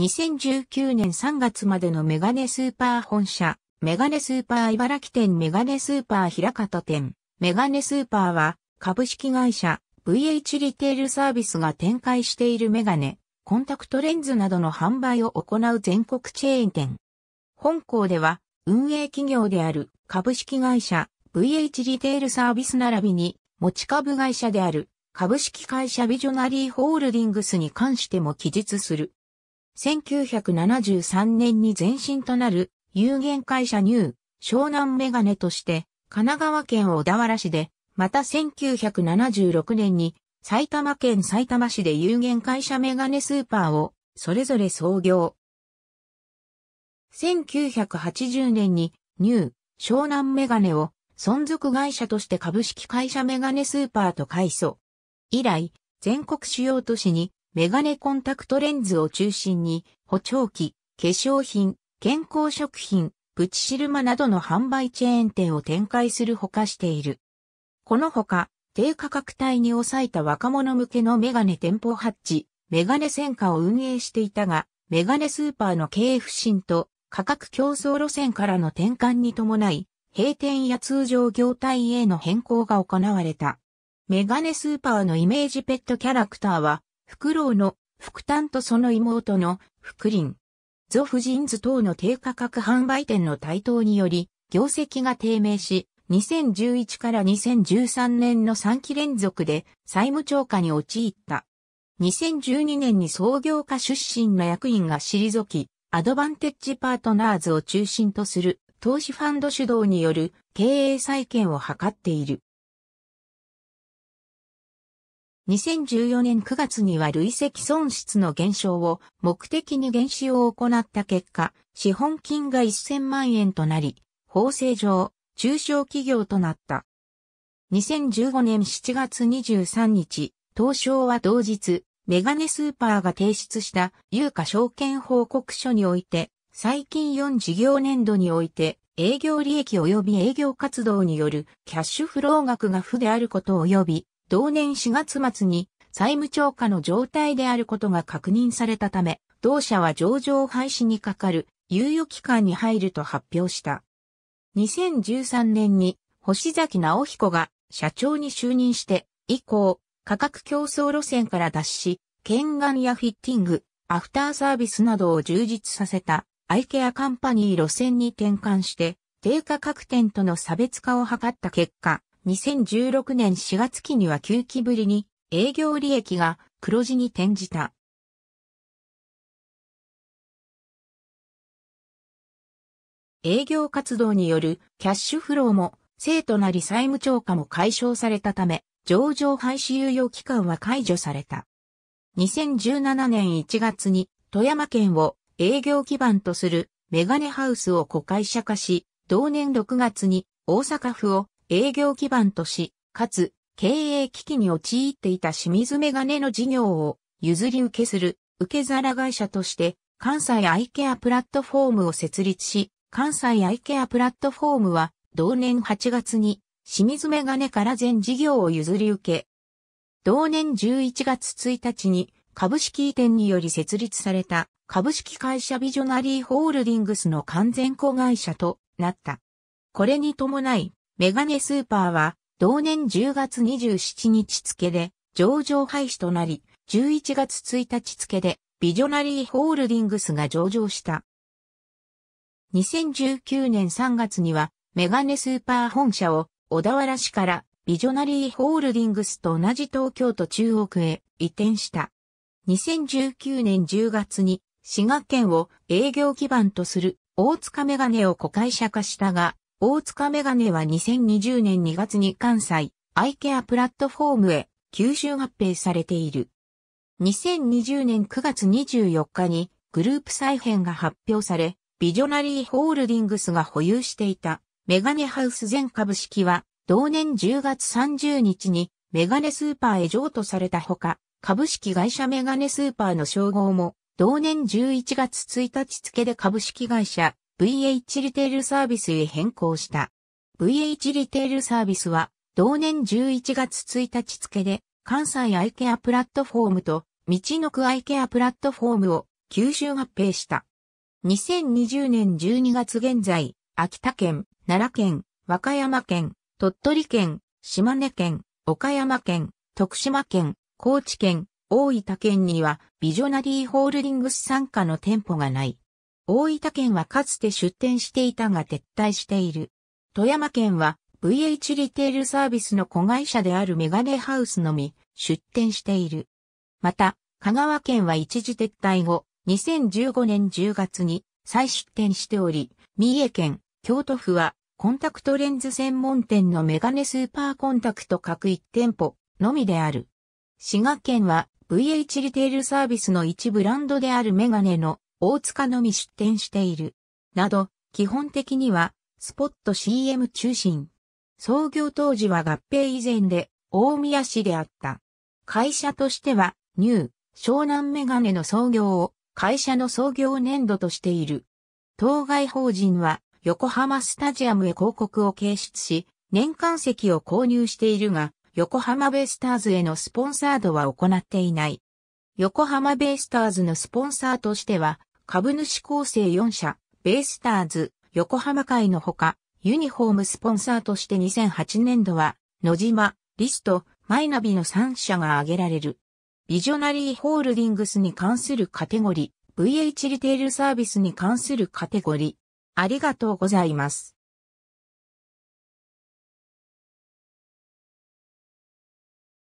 2019年3月までのメガネスーパー本社、メガネスーパー茨城店メガネスーパー平方店、メガネスーパーは株式会社 VH リテールサービスが展開しているメガネ、コンタクトレンズなどの販売を行う全国チェーン店。本校では運営企業である株式会社 VH リテールサービス並びに持ち株会社である株式会社ビジョナリーホールディングスに関しても記述する。1973年に前身となる有限会社ニュー湘南メガネとして神奈川県小田原市で、また1976年に埼玉県埼玉市で有限会社メガネスーパーをそれぞれ創業。1980年にニュー湘南メガネを存続会社として株式会社メガネスーパーと改装。以来、全国主要都市にメガネコンタクトレンズを中心に、補聴器、化粧品、健康食品、プチシルマなどの販売チェーン店を展開するほかしている。このほか、低価格帯に抑えた若者向けのメガネ店舗発注、メガネ戦火を運営していたが、メガネスーパーの経営不振と価格競争路線からの転換に伴い、閉店や通常業態への変更が行われた。メガネスーパーのイメージペットキャラクターは、福ウの福丹とその妹の福林。ゾフジンズ等の低価格販売店の台頭により、業績が低迷し、2011から2013年の3期連続で債務超過に陥った。2012年に創業家出身の役員が退き、アドバンテッジパートナーズを中心とする投資ファンド主導による経営再建を図っている。2014年9月には累積損失の減少を目的に減資を行った結果、資本金が1000万円となり、法制上、中小企業となった。2015年7月23日、東証は同日、メガネスーパーが提出した有価証券報告書において、最近4事業年度において、営業利益及び営業活動によるキャッシュフロー額が負であること及び、同年4月末に債務超過の状態であることが確認されたため、同社は上場廃止にかかる猶予期間に入ると発表した。2013年に星崎直彦が社長に就任して以降、価格競争路線から脱し、県眼やフィッティング、アフターサービスなどを充実させたアイケアカンパニー路線に転換して、低価格店との差別化を図った結果、2016年4月期には9期ぶりに営業利益が黒字に転じた。営業活動によるキャッシュフローも、生となり債務超過も解消されたため、上場廃止猶予期間は解除された。2017年1月に富山県を営業基盤とするメガネハウスを子会社化し、同年6月に大阪府を営業基盤とし、かつ、経営危機に陥っていた清水メガネの事業を譲り受けする受け皿会社として、関西アイケアプラットフォームを設立し、関西アイケアプラットフォームは、同年8月に、清水メガネから全事業を譲り受け、同年11月1日に、株式移転により設立された、株式会社ビジョナリーホールディングスの完全子会社となった。これに伴い、メガネスーパーは、同年10月27日付で、上場廃止となり、11月1日付で、ビジョナリーホールディングスが上場した。2019年3月には、メガネスーパー本社を、小田原市から、ビジョナリーホールディングスと同じ東京都中央区へ移転した。2019年10月に、滋賀県を営業基盤とする大塚メガネを子会社化したが、大塚メガネは2020年2月に関西、アイケアプラットフォームへ吸収合併されている。2020年9月24日にグループ再編が発表され、ビジョナリーホールディングスが保有していたメガネハウス全株式は同年10月30日にメガネスーパーへ譲渡されたほか、株式会社メガネスーパーの称号も同年11月1日付で株式会社 VH リテールサービスへ変更した。VH リテールサービスは、同年11月1日付で、関西アイケアプラットフォームと、道のくアイケアプラットフォームを吸収合併した。2020年12月現在、秋田県、奈良県、和歌山県、鳥取県、島根県、岡山県、徳島県、高知県、大分県にはビジョナリーホールディングス傘下の店舗がない。大分県はかつて出店していたが撤退している。富山県は VH リテールサービスの子会社であるメガネハウスのみ出店している。また、香川県は一時撤退後、2015年10月に再出店しており、三重県、京都府はコンタクトレンズ専門店のメガネスーパーコンタクト各1店舗のみである。滋賀県は VH リテールサービスの一ブランドであるメガネの大塚のみ出店している。など、基本的には、スポット CM 中心。創業当時は合併以前で、大宮市であった。会社としては、ニュー、湘南メガネの創業を、会社の創業年度としている。当該法人は、横浜スタジアムへ広告を掲出し、年間席を購入しているが、横浜ベイスターズへのスポンサードは行っていない。横浜ベイスターズのスポンサーとしては、株主構成4社、ベイスターズ、横浜会のほか、ユニフォームスポンサーとして2008年度は、野島、リスト、マイナビの3社が挙げられる。ビジョナリーホールディングスに関するカテゴリー、VH リテールサービスに関するカテゴリー。ありがとうございます。